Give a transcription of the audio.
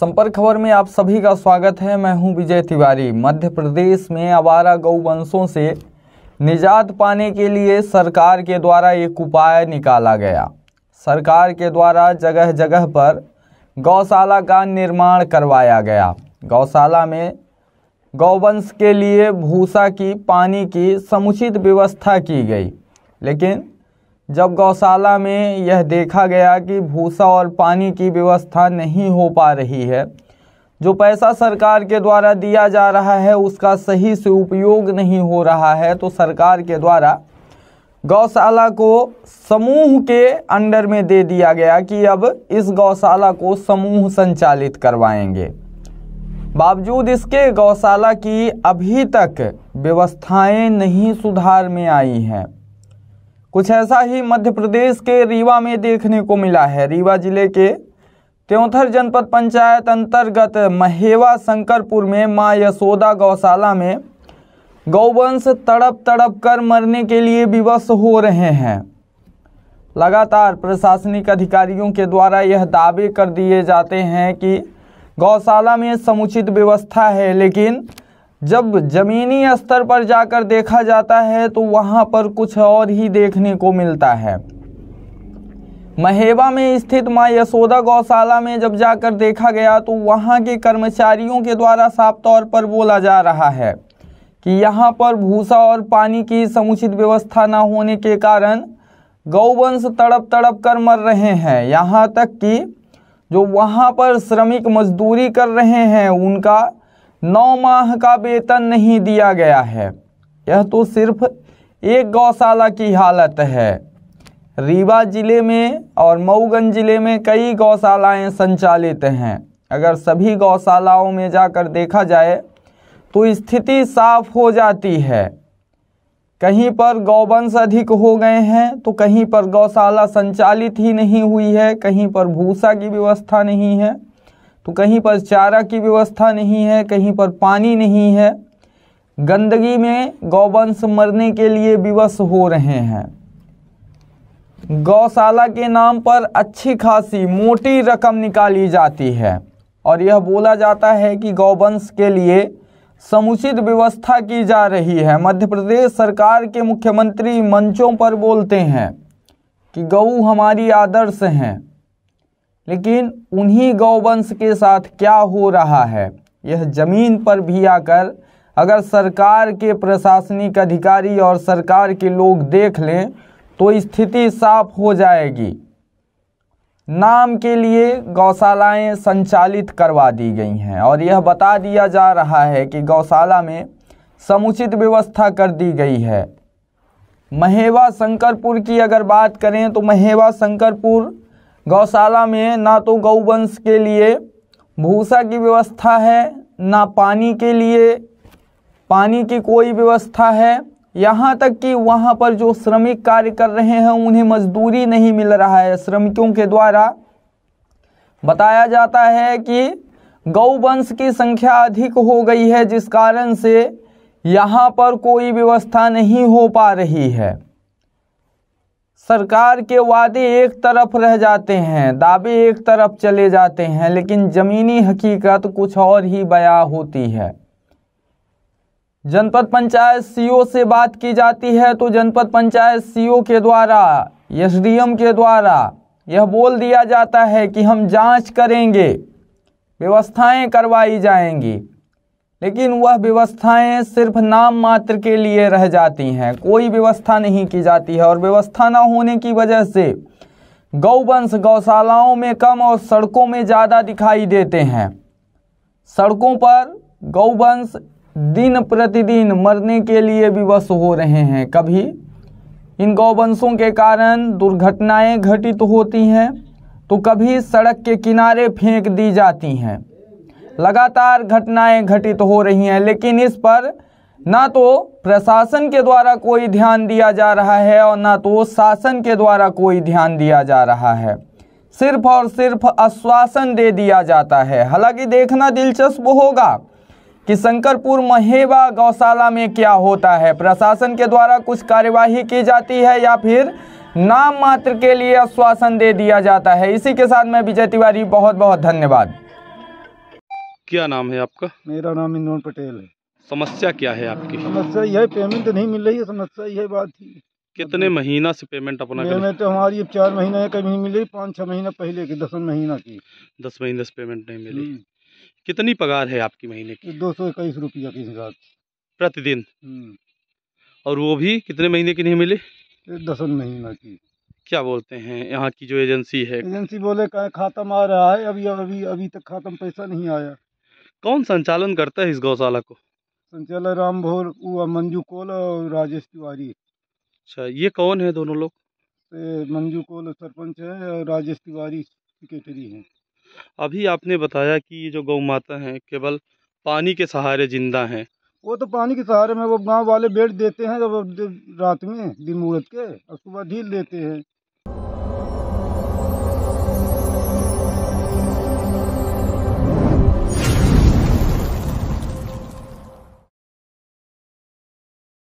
संपर्क खबर में आप सभी का स्वागत है मैं हूं विजय तिवारी मध्य प्रदेश में आवारा गौवंशों से निजात पाने के लिए सरकार के द्वारा एक उपाय निकाला गया सरकार के द्वारा जगह जगह पर गौशाला का निर्माण करवाया गया गौशाला में गौवंश के लिए भूसा की पानी की समुचित व्यवस्था की गई लेकिन जब गौशाला में यह देखा गया कि भूसा और पानी की व्यवस्था नहीं हो पा रही है जो पैसा सरकार के द्वारा दिया जा रहा है उसका सही से उपयोग नहीं हो रहा है तो सरकार के द्वारा गौशाला को समूह के अंडर में दे दिया गया कि अब इस गौशाला को समूह संचालित करवाएंगे बावजूद इसके गौशाला की अभी तक व्यवस्थाएं नहीं सुधार में आई हैं कुछ ऐसा ही मध्य प्रदेश के रीवा में देखने को मिला है रीवा जिले के त्योंथर जनपद पंचायत अंतर्गत महेवा शंकरपुर में माँ यशोदा गौशाला में गौवंश तड़प तड़प कर मरने के लिए विवश हो रहे हैं लगातार प्रशासनिक अधिकारियों के द्वारा यह दावे कर दिए जाते हैं कि गौशाला में समुचित व्यवस्था है लेकिन जब ज़मीनी स्तर पर जाकर देखा जाता है तो वहाँ पर कुछ और ही देखने को मिलता है महेबा में स्थित माँ यशोदा गौशाला में जब जाकर देखा गया तो वहाँ के कर्मचारियों के द्वारा साफ तौर पर बोला जा रहा है कि यहाँ पर भूसा और पानी की समुचित व्यवस्था न होने के कारण गौवंश तड़प तड़प कर मर रहे हैं यहाँ तक कि जो वहाँ पर श्रमिक मजदूरी कर रहे हैं उनका नौ माह का वेतन नहीं दिया गया है यह तो सिर्फ एक गौशाला की हालत है रीवा जिले में और मऊगंज जिले में कई गौशालाएं संचालित हैं अगर सभी गौशालाओं में जाकर देखा जाए तो स्थिति साफ हो जाती है कहीं पर गौवंश अधिक हो गए हैं तो कहीं पर गौशाला संचालित ही नहीं हुई है कहीं पर भूसा की व्यवस्था नहीं है तो कहीं पर चारा की व्यवस्था नहीं है कहीं पर पानी नहीं है गंदगी में गौवंश मरने के लिए विवश हो रहे हैं गौशाला के नाम पर अच्छी खासी मोटी रकम निकाली जाती है और यह बोला जाता है कि गौवंश के लिए समुचित व्यवस्था की जा रही है मध्य प्रदेश सरकार के मुख्यमंत्री मंचों पर बोलते हैं कि गऊ हमारी आदर्श हैं लेकिन उन्हीं गौवंश के साथ क्या हो रहा है यह जमीन पर भी आकर अगर सरकार के प्रशासनिक अधिकारी और सरकार के लोग देख लें तो स्थिति साफ हो जाएगी नाम के लिए गौशालाएं संचालित करवा दी गई हैं और यह बता दिया जा रहा है कि गौशाला में समुचित व्यवस्था कर दी गई है महेवा शंकरपुर की अगर बात करें तो महेवा शंकरपुर गौशाला में ना तो गौवंश के लिए भूसा की व्यवस्था है ना पानी के लिए पानी की कोई व्यवस्था है यहाँ तक कि वहाँ पर जो श्रमिक कार्य कर रहे हैं उन्हें मजदूरी नहीं मिल रहा है श्रमिकों के द्वारा बताया जाता है कि गौवंश की संख्या अधिक हो गई है जिस कारण से यहाँ पर कोई व्यवस्था नहीं हो पा रही है सरकार के वादे एक तरफ रह जाते हैं दावे एक तरफ चले जाते हैं लेकिन ज़मीनी हकीकत कुछ और ही बया होती है जनपद पंचायत सीओ से बात की जाती है तो जनपद पंचायत सीओ के द्वारा एसडीएम के द्वारा यह बोल दिया जाता है कि हम जांच करेंगे व्यवस्थाएं करवाई जाएंगी लेकिन वह व्यवस्थाएं सिर्फ नाम मात्र के लिए रह जाती हैं कोई व्यवस्था नहीं की जाती है और व्यवस्था ना होने की वजह से गौवंश गौशालाओं में कम और सड़कों में ज़्यादा दिखाई देते हैं सड़कों पर गौवंश दिन प्रतिदिन मरने के लिए विवश हो रहे हैं कभी इन गौवंशों के कारण दुर्घटनाएं घटित तो होती हैं तो कभी सड़क के किनारे फेंक दी जाती हैं लगातार घटनाएं घटित हो रही हैं लेकिन इस पर ना तो प्रशासन के द्वारा कोई ध्यान दिया जा रहा है और ना तो शासन के द्वारा कोई ध्यान दिया जा रहा है सिर्फ और सिर्फ आश्वासन दे दिया जाता है हालांकि देखना दिलचस्प होगा कि शंकरपुर महेवा गौशाला में क्या होता है प्रशासन के द्वारा कुछ कार्यवाही की जाती है या फिर नाम मात्र के लिए आश्वासन दे दिया जाता है इसी के साथ मैं विजय तिवारी बहुत बहुत धन्यवाद क्या नाम है आपका मेरा नाम इंदौर पटेल है समस्या क्या है आपकी समस्या यह पेमेंट नहीं मिल रही है समस्या यह बात ही कितने महीना से पेमेंट अपना पेमेंट तो हमारी अब चार महीना कभी मिली पाँच छह महीना पहले की दस महीना की दस महीने से पेमेंट नहीं मिली हम्म। कितनी पगार है आपकी महीने की दो सौ इक्कीस रुपया की हिसाब प्रतिदिन हम्म। और वो भी कितने महीने की नहीं मिली दस महीना की क्या बोलते हैं यहाँ की जो एजेंसी है एजेंसी बोले का खत्म आ रहा है अभी अभी अभी तक खत्म पैसा नहीं आया कौन संचालन करता है इस गौशाला को संचालक राम भोर मंजू कोल और राजेश तिवारी अच्छा ये कौन है दोनों लोग मंजू कोल सरपंच है और राजेश तिवारी सेक्रेटरी हैं अभी आपने बताया कि ये जो गौ माता हैं केवल पानी के सहारे जिंदा हैं वो तो पानी के सहारे में वो गांव वाले बेड देते हैं जब रात में दिन मुहूर्त के और सुबह ढील देते हैं